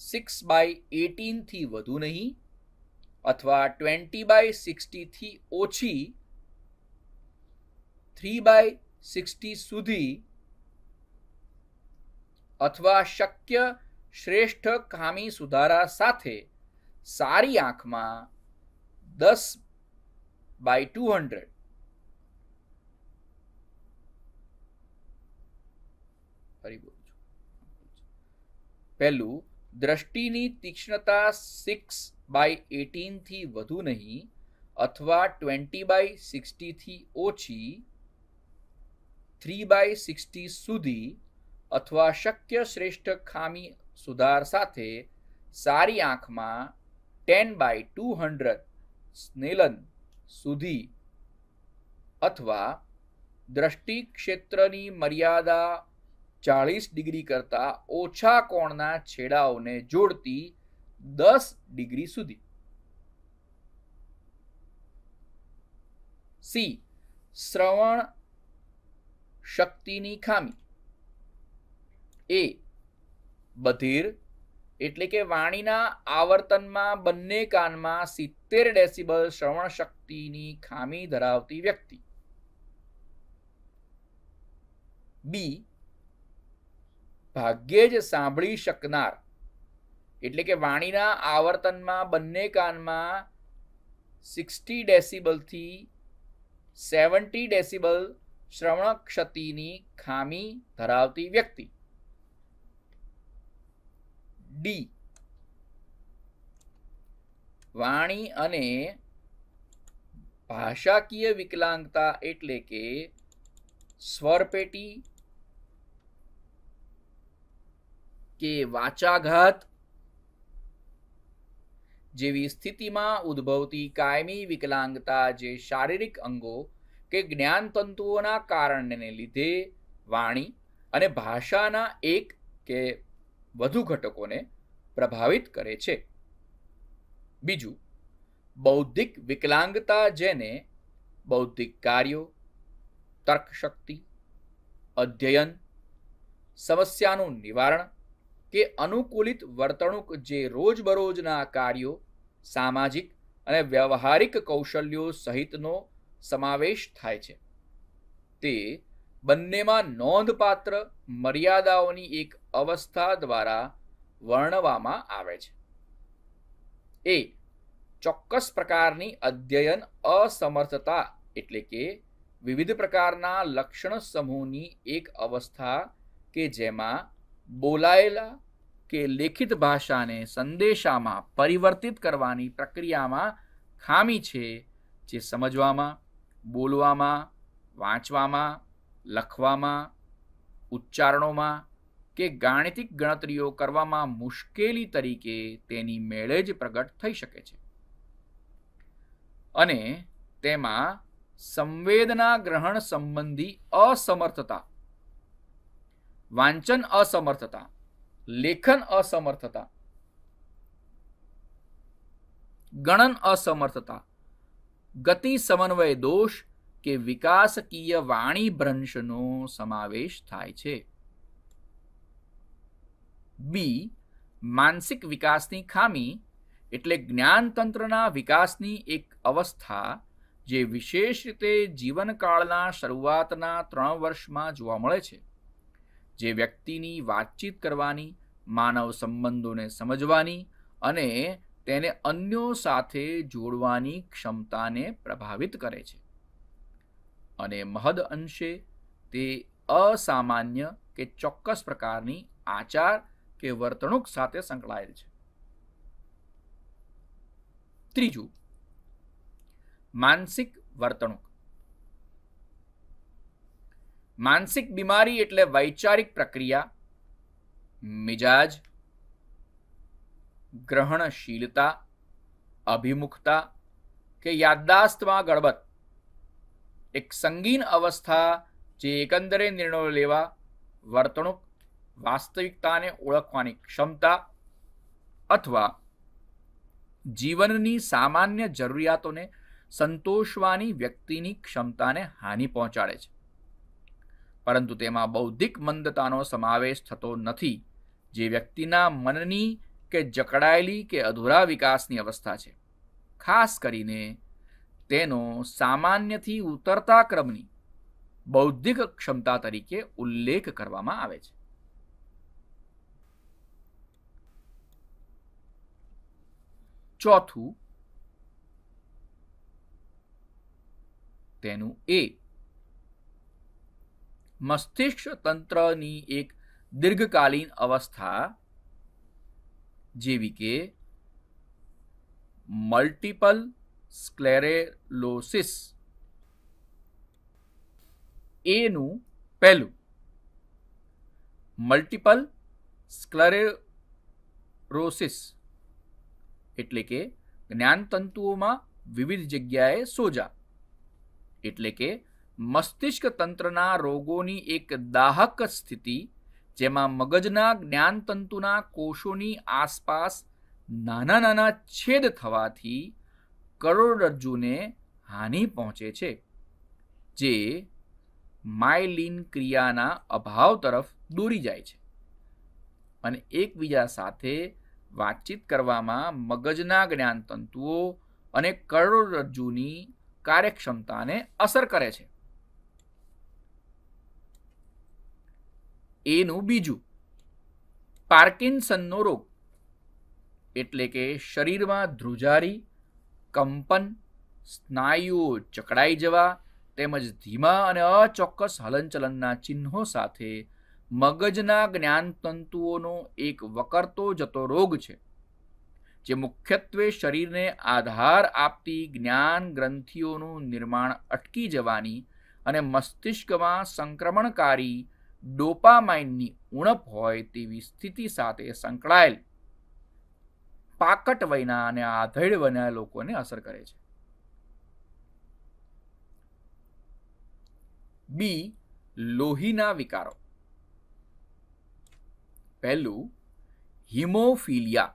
સિક્સ બાય એટીનથી વધુ નહીં અથવા ટ્વેન્ટી બાય સિક્સટીથી ઓછી થ્રી બાય સિક્સટી સુધી અથવા શક્ય શ્રેષ્ઠ ખામી સુધારા સાથે સારી આંખમાં દસ બાય ટુ હંડ્રેડ ફરી પહેલું દ્રષ્ટિની તીક્ષ્ણતા સિક્સ બાય એટીનથી વધુ નહીં અથવા ટ્વેન્ટી બાય સિક્સટીથી ઓછી થ્રી બાય સિક્સટી સુધી અથવા શક્ય શ્રેષ્ઠ ખામી સુધાર સાથે સારી આંખમાં ten by two hundred Snellen સુધી અથવા દ્રષ્ટિ ક્ષેત્રની મર્યાદા ચાલીસ ડિગ્રી કરતાં ઓછા કોણના છેડાઓને જોડતી દસ ડિગ્રી સુધી સી શ્રવણ શક્તિની ખામી એ બધીર એટલે કે વાણીના આવર્તનમાં બંને કાનમાં સિત્તેર ડેસિબલ શ્રવણ શક્તિની ખામી ધરાવતી વ્યક્તિ બી ભાગ્યે જ સાંભળી શકનાર એટલે કે વાણીના આવર્તનમાં બંને કાનમાં સિક્સટી ડેસિબલથી સેવન્ટી ડેસિબલ શ્રવણ ક્ષતિની ખામી ધરાવતી વ્યક્તિ ડી વાણી અને ભાષાકીય વિકલાંગતા એટલે કે સ્વરપેટી કે વાચાઘાત જેવી સ્થિતિમાં ઉદ્ભવતી કાયમી વિકલાંગતા જે શારીરિક અંગો કે જ્ઞાનતંતુઓના કારણને લીધે વાણી અને ભાષાના એક કે વધુ ઘટકોને પ્રભાવિત કરે છે બીજું બૌદ્ધિક વિકલાંગતા જેને બૌદ્ધિક કાર્યો તર્કશક્તિ અધ્યયન સમસ્યાનું નિવારણ કે અનુકૂલિત વર્તણૂક જે રોજબરોજના કાર્યો સામાજિક અને વ્યવહારિક કૌશલ્યો સહિતનો સમાવેશ થાય છે તે બંનેમાં નોંધપાત્ર મર્યાદાઓની એક અવસ્થા દ્વારા વર્ણવામાં આવે છે એ ચોક્કસ પ્રકારની અધ્યયન અસમર્થતા એટલે કે વિવિધ પ્રકારના લક્ષણ સમૂહની એક અવસ્થા કે જેમાં બોલાયેલા કે લેખિત ભાષાને સંદેશામાં પરિવર્તિત કરવાની પ્રક્રિયામાં ખામી છે જે સમજવામાં બોલવામાં વાંચવામાં લખવામાં ઉચ્ચારણોમાં કે ગાણિતિક ગણતરીઓ કરવામાં મુશ્કેલી તરીકે તેની મેળે જ પ્રગટ થઈ શકે છે અને તેમાં સંવેદના ગ્રહણ સંબંધી અસમર્થતા વાંચન અસમર્થતા લેખન અસમર્થતા ગણન અસમર્થતા ગતિ સમન્વય દોષ કે વિકાસકીય વાણી ભ્રંશનો સમાવેશ થાય છે બી માનસિક વિકાસની ખામી એટલે જ્ઞાનતંત્રના વિકાસની એક અવસ્થા જે વિશેષ રીતે જીવનકાળના શરૂઆતના ત્રણ વર્ષમાં જોવા મળે છે જે વ્યક્તિની વાતચીત કરવાની માનવ સંબંધોને સમજવાની અને તેને અન્યો સાથે જોડવાની ક્ષમતાને પ્રભાવિત કરે છે અને મહદ અંશે તે અસામાન્ય કે ચોક્કસ પ્રકારની આચાર કે વર્તણૂક સાથે સંકળાયેલ છે ત્રીજું માનસિક વર્તણૂક માનસિક બીમારી એટલે વૈચારિક પ્રક્રિયા મિજાજ ગ્રહણશીલતા અભિમુખતા કે યાદદાસ્તમાં ગળબત એક સંગીન અવસ્થા જે એકંદરે નિર્ણયો લેવા વર્તણૂક વાસ્તવિકતાને ઓળખવાની ક્ષમતા અથવા જીવનની સામાન્ય જરૂરિયાતોને સંતોષવાની વ્યક્તિની ક્ષમતાને હાનિ પહોંચાડે છે પરંતુ તેમાં બૌદ્ધિક મંદતાનો સમાવેશ થતો નથી જે વ્યક્તિના મનની કે જકડાયેલી કે અધૂરા વિકાસની અવસ્થા છે ખાસ કરીને તેનો સામાન્યથી ઉતરતા ક્રમની બૌદ્ધિક ક્ષમતા તરીકે ઉલ્લેખ કરવામાં આવે છે ચોથું તેનું એ मस्तिष्क तंत्र की एक दीर्घकालीन अवस्था जेवी के मल्टीपल स्क्लेरेलोसिस एनु पहलू मल्टीपल स्क्लेरेरोसिस एट्ले के ज्ञान तंतुओं में विविध जगह सोजा एट्ले के મસ્તિષ્ક તંત્રના રોગોની એક દાહક સ્થિતિ જેમાં મગજના જ્ઞાનતંતુના કોષોની આસપાસ નાના નાના છેદ થવાથી કરોડરજ્જુને હાનિ પહોંચે છે જે માયલિન ક્રિયાના અભાવ તરફ દોરી જાય છે અને એકબીજા સાથે વાતચીત કરવામાં મગજના જ્ઞાનતંતુઓ અને કરોડરજ્જુની કાર્યક્ષમતાને અસર કરે છે એનું બીજું પાર્કિન્સનનો રોગ એટલે કે શરીરમાં ધ્રુજારી કંપન સ્નાયુઓ ચકડાઈ જવા તેમજ ધીમા અને અચોક્કસ હલનચલનના ચિહ્નો સાથે મગજના જ્ઞાનતંતુઓનો એક વકરતો જતો રોગ છે જે મુખ્યત્વે શરીરને આધાર આપતી જ્ઞાન ગ્રંથિઓનું નિર્માણ અટકી જવાની અને મસ્તિષ્કમાં સંક્રમણકારી ડોપામાઇનની ઉણપ હોય તેવી સ્થિતિ સાથે સંકળાયેલ પાકટ વયના અને આધેડ વયના લોકોને અસર કરે છે બી લોહીના વિકારો પહેલું હિમોફિલિયા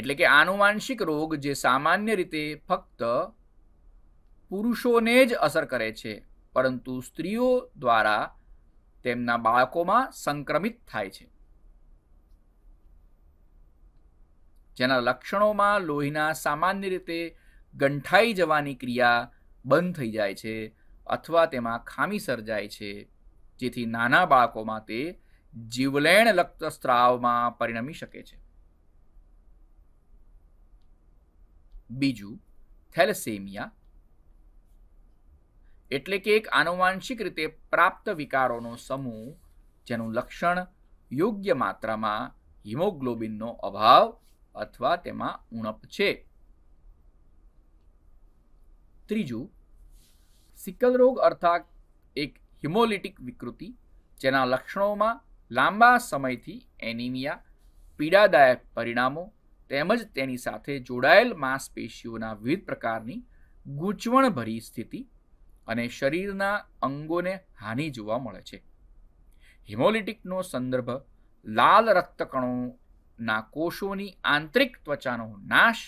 એટલે કે આનુવાંશિક રોગ જે સામાન્ય રીતે ફક્ત પુરુષોને જ અસર કરે છે પરંતુ સ્ત્રીઓ દ્વારા તેમના બાળકોમાં સંક્રમિત થાય છે જેના લક્ષણોમાં લોહીના સામાન્ય રીતે ગંઠાઈ જવાની ક્રિયા બંધ થઈ જાય છે અથવા તેમાં ખામી સર્જાય છે જેથી નાના બાળકોમાં તે જીવલેણ રક્તસ્રાવમાં પરિણમી શકે છે બીજું થેલેસેમિયા એટલે કે એક આનુવાંશિક રીતે પ્રાપ્ત વિકારોનો સમૂહ જેનું લક્ષણ યોગ્ય માત્રામાં હિમોગ્લોબિનનો અભાવ અથવા તેમાં ઉણપ છે ત્રીજું સિકલ રોગ અર્થાત એક હિમોલિટિક વિકૃતિ જેના લક્ષણોમાં લાંબા સમયથી એનિમિયા પીડાદાયક પરિણામો તેમજ તેની સાથે જોડાયેલ માંસપેશીઓના વિવિધ પ્રકારની ગૂંચવણભરી સ્થિતિ અને શરીરના અંગોને હાનિ જોવા મળે છે હિમોલિટિકનો સંદર્ભ લાલ રક્તકણોના કોષોની આંતરિક ત્વચાનો નાશ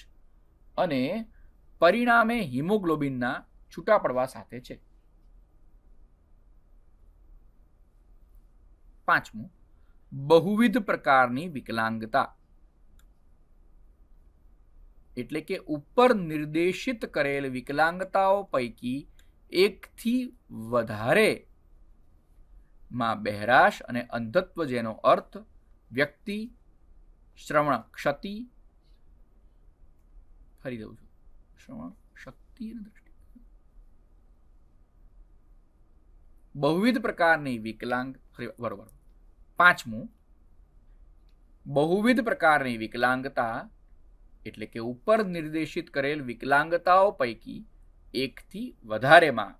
અને પરિણામે હિમોગ્લોબિનના છૂટા પડવા સાથે છે પાંચમું બહુવિધ પ્રકારની વિકલાંગતા એટલે કે ઉપર નિર્દેશિત કરેલ વિકલાંગતાઓ પૈકી એકથી વધારે માં બહેરાશ અને અંધત્વ જેનો અર્થ વ્યક્તિ શ્રવણ ક્ષતિ ફરી દઉં છું શ્રવણ શક્તિ બહુવિધ પ્રકારની વિકલાંગ બરોબર પાંચમું બહુવિધ પ્રકારની વિકલાંગતા એટલે કે ઉપર નિર્દેશિત કરેલ વિકલાંગતાઓ પૈકી એકથી વધારેમાં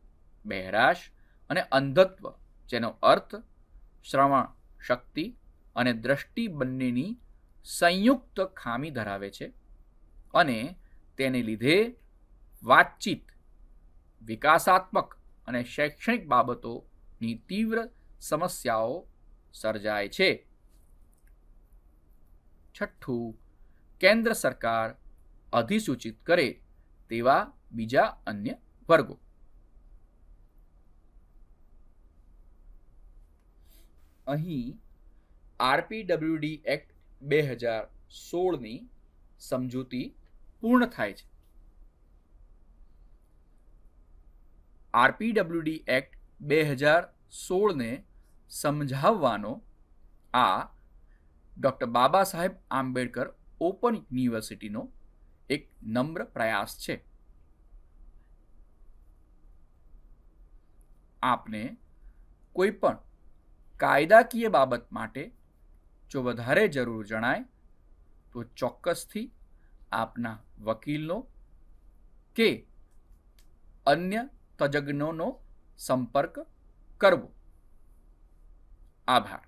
બહેરાશ અને અંધત્વ જેનો અર્થ શ્રવણ શક્તિ અને દ્રષ્ટિ બંનેની સંયુક્ત ખામી ધરાવે છે અને તેને લીધે વાતચીત વિકાસાત્મક અને શૈક્ષણિક બાબતોની તીવ્ર સમસ્યાઓ સર્જાય છે છઠ્ઠું કેન્દ્ર સરકાર અધિસૂચિત કરે તેવા બીજા અન્ય વર્ગો અહીં આરપીડબ્લ્યુડી એક્ટ બે હજાર સોળની સમજૂતી પૂર્ણ થાય છે આરપીડબ્લ્યુડી એક્ટ બે હજાર સોળને સમજાવવાનો આ ડૉક્ટર બાબા સાહેબ આંબેડકર ઓપન યુનિવર્સિટીનો એક નમ્ર પ્રયાસ છે આપને કોઈપણ કાયદાકીય બાબત માટે જો વધારે જરૂર જણાય તો ચોક્કસથી આપના વકીલનો કે અન્ય તજજ્ઞોનો સંપર્ક કરવો આભાર